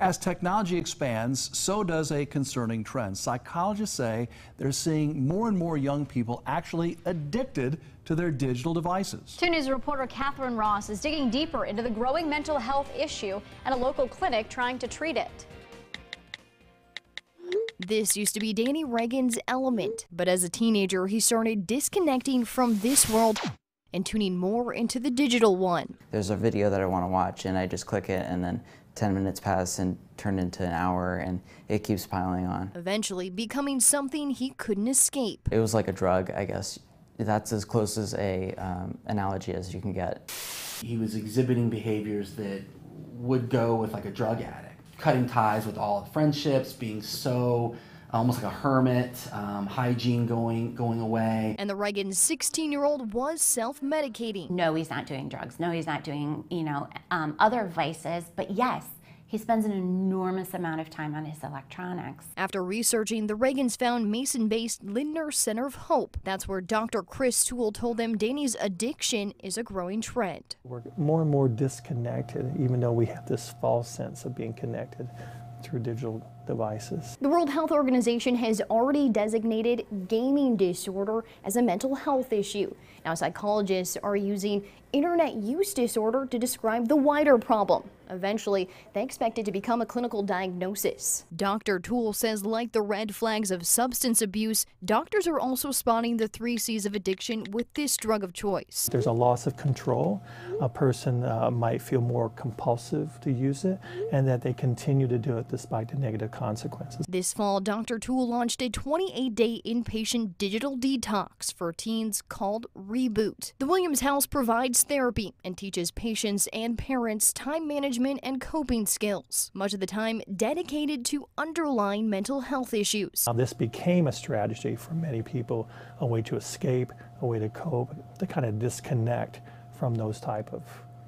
As technology expands, so does a concerning trend. Psychologists say they're seeing more and more young people actually addicted to their digital devices. 2 News reporter Catherine Ross is digging deeper into the growing mental health issue and a local clinic trying to treat it. This used to be Danny Reagan's element, but as a teenager, he started disconnecting from this world and tuning more into the digital one. There's a video that I want to watch, and I just click it, and then 10 minutes pass and turn into an hour and it keeps piling on. Eventually becoming something he couldn't escape. It was like a drug, I guess. That's as close as a um, analogy as you can get. He was exhibiting behaviors that would go with like a drug addict, cutting ties with all friendships, being so uh, almost like a hermit, um, hygiene going going away. And the Reagan 16-year-old was self-medicating. No, he's not doing drugs. No, he's not doing you know um, other vices. But yes, he spends an enormous amount of time on his electronics. After researching, the Reagans found Mason based Lindner Center of Hope. That's where Dr. Chris Toole told them Danny's addiction is a growing trend. We're more and more disconnected, even though we have this false sense of being connected through digital devices. The World Health Organization has already designated gaming disorder as a mental health issue. Now, psychologists are using internet use disorder to describe the wider problem. Eventually, they expect it to become a clinical diagnosis. Dr. Toole says, like the red flags of substance abuse, doctors are also spotting the three C's of addiction with this drug of choice. There's a loss of control. A person uh, might feel more compulsive to use it, and that they continue to do it despite the negative consequences consequences. This fall, Dr. Tool launched a 28 day inpatient digital detox for teens called Reboot. The Williams House provides therapy and teaches patients and parents time management and coping skills, much of the time dedicated to underlying mental health issues. Now, this became a strategy for many people a way to escape, a way to cope, to kind of disconnect from those type of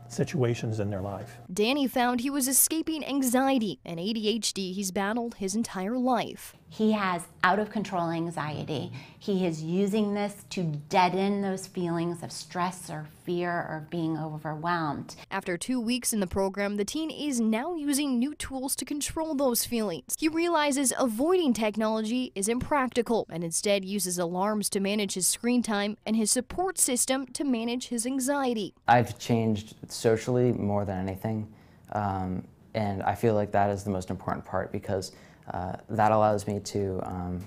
situations in their life. Danny found he was escaping anxiety and ADHD he's battled his entire life. He has out of control anxiety. He is using this to deaden those feelings of stress or fear or being overwhelmed. After two weeks in the program, the teen is now using new tools to control those feelings. He realizes avoiding technology is impractical and instead uses alarms to manage his screen time and his support system to manage his anxiety. I've changed socially more than anything, um, and I feel like that is the most important part because uh, that allows me to um,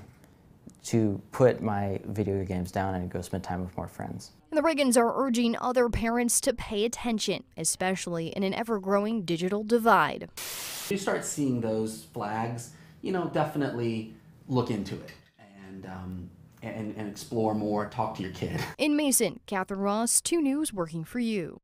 to put my video games down and go spend time with more friends. the Reagans are urging other parents to pay attention, especially in an ever-growing digital divide. If you start seeing those flags, you know, definitely look into it and, um, and, and explore more, talk to your kid. In Mason, Catherine Ross, 2 News, working for you.